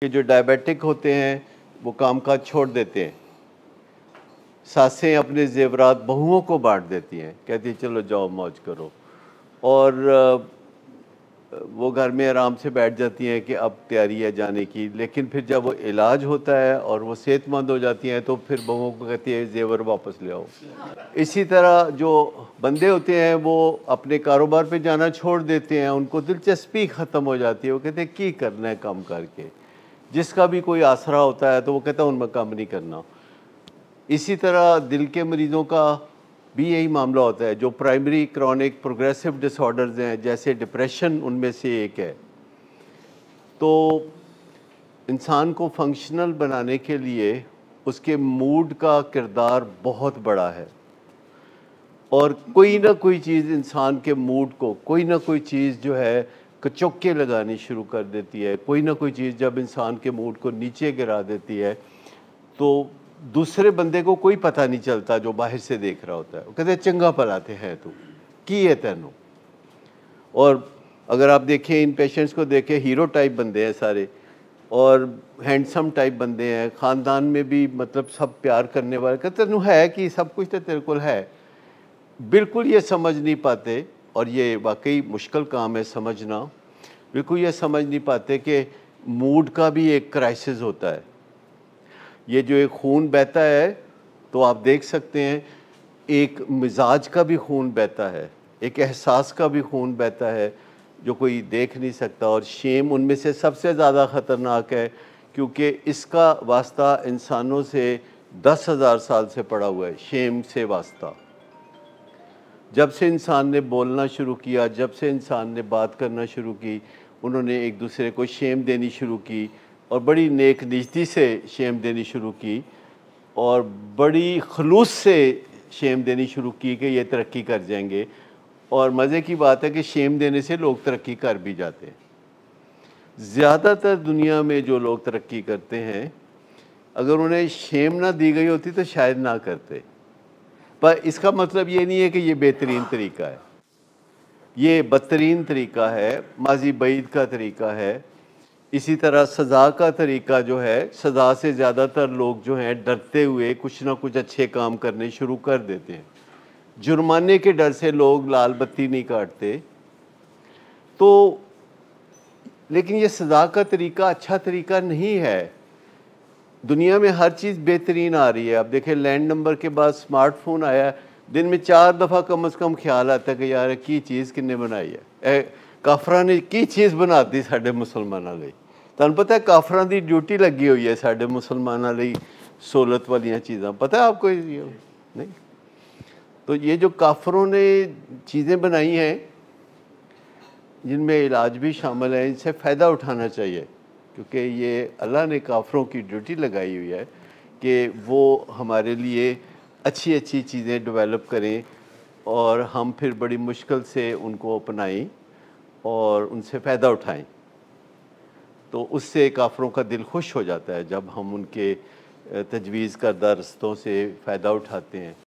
कि जो डायबिटिक होते हैं वो काम काज छोड़ देते हैं सासें अपने जेवरात बहुओं को बांट देती हैं कहती हैं चलो जाओ मौज करो और वो घर में आराम से बैठ जाती हैं कि अब तैयारी है जाने की लेकिन फिर जब वो इलाज होता है और वो सेहतमंद हो जाती हैं तो फिर बहुओं को कहती है जेवर वापस ले आओ इसी तरह जो बंदे होते हैं वो अपने कारोबार पे जाना छोड़ देते हैं उनको दिलचस्पी ख़त्म हो जाती है वो कहते हैं की करना है काम करके जिसका भी कोई आसरा होता है तो वो कहता है उनमें काम नहीं करना इसी तरह दिल के मरीज़ों का भी यही मामला होता है जो प्राइमरी क्रॉनिक प्रोग्रेसिव डिसऑर्डर्स हैं जैसे डिप्रेशन उनमें से एक है तो इंसान को फंक्शनल बनाने के लिए उसके मूड का किरदार बहुत बड़ा है और कोई ना कोई चीज़ इंसान के मूड को कोई ना कोई चीज़ जो है कचौके लगाने शुरू कर देती है कोई ना कोई चीज़ जब इंसान के मूड को नीचे गिरा देती है तो दूसरे बंदे को कोई पता नहीं चलता जो बाहर से देख रहा होता है वो कहते चंगा पर आते हैं तू की है तेनों और अगर आप देखें इन पेशेंट्स को देखें हीरो टाइप बंदे हैं सारे और हैंडसम टाइप बंदे हैं ख़ानदान में भी मतलब सब प्यार करने वाले कहते तेन है कि सब कुछ तो तेरे को है बिल्कुल ये समझ नहीं पाते और ये वाकई मुश्किल काम है समझना बिल्कुल ये समझ नहीं पाते कि मूड का भी एक क्राइसिस होता है ये जो एक खून बहता है तो आप देख सकते हैं एक मिजाज का भी खून बहता है एक एहसास का भी खून बहता है जो कोई देख नहीं सकता और शेम उनमें से सबसे ज़्यादा ख़तरनाक है क्योंकि इसका वास्ता इंसानों से दस हज़ार साल से पड़ा हुआ है शेम से वास्ता जब से इंसान ने बोलना शुरू किया जब से इंसान ने बात करना शुरू की उन्होंने एक दूसरे को शेम देनी शुरू की और बड़ी नेक निजती से शेम देनी शुरू की और बड़ी खलूस से शेम देनी शुरू की कि ये तरक्की कर जाएंगे और मज़े की बात है कि शेम देने से लोग तरक्की कर भी जाते हैं ज़्यादातर दुनिया में जो लोग तरक्की करते हैं अगर उन्हें शेम ना दी गई होती तो शायद ना करते पर इसका मतलब ये नहीं है कि ये बेहतरीन तरीका है ये बदतरीन तरीका है माजी बैद का तरीका है इसी तरह सज़ा का तरीका जो है सज़ा से ज़्यादातर लोग जो हैं डरते हुए कुछ ना कुछ अच्छे काम करने शुरू कर देते हैं जुर्माने के डर से लोग लाल बत्ती नहीं काटते तो लेकिन ये सज़ा का तरीका अच्छा तरीका नहीं है दुनिया में हर चीज़ बेहतरीन आ रही है आप देखें लैंड नंबर के बाद स्मार्टफोन आया दिन में चार दफ़ा कम अज़ कम ख्याल आता है कि यार की चीज़ किन्ने बनाई है ਕਾਫਰਾਂ ਨੇ ਕੀ ਚੀਜ਼ साढ़े ਸਾਡੇ ਮੁਸਲਮਾਨਾਂ तुम पता है काफ़र की ड्यूटी लगी हुई है साढ़े ਮੁਸਲਮਾਨਾਂ ਲਈ सहूलत वाली चीज़ा पता है आपको नहीं तो ये जो काफरों ने चीज़ें बनाई हैं जिनमें इलाज भी शामिल है इनसे फ़ायदा उठाना चाहिए क्योंकि ये अल्लाह ने काफ़रों की ड्यूटी लगाई हुई है कि वो हमारे लिए अच्छी अच्छी चीज़ें डेवलप करें और हम फिर बड़ी मुश्किल से उनको अपनाएं और उनसे फ़ायदा उठाएं तो उससे काफ़रों का दिल खुश हो जाता है जब हम उनके तजवीज़ करदा रस्तों से फ़ायदा उठाते हैं